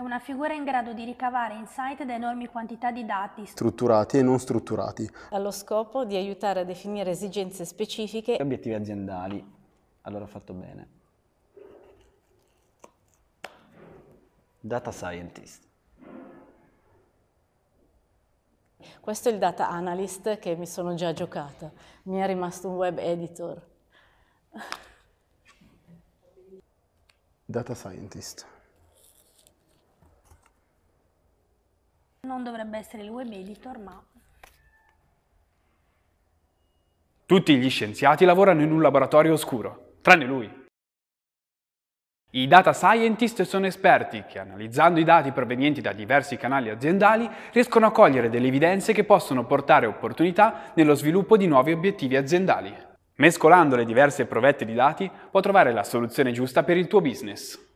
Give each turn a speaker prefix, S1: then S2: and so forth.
S1: È una figura in grado di ricavare insight da enormi quantità di dati,
S2: strutturati e non strutturati,
S1: allo scopo di aiutare a definire esigenze specifiche e
S3: obiettivi aziendali. Allora ho fatto bene. Data scientist.
S1: Questo è il data analyst che mi sono già giocata. Mi è rimasto un web editor.
S2: Data scientist.
S4: non dovrebbe essere il web editor, ma...
S5: Tutti gli scienziati lavorano in un laboratorio oscuro, tranne lui. I data scientist sono esperti che, analizzando i dati provenienti da diversi canali aziendali, riescono a cogliere delle evidenze che possono portare opportunità nello sviluppo di nuovi obiettivi aziendali. Mescolando le diverse provette di dati, può trovare la soluzione giusta per il tuo business.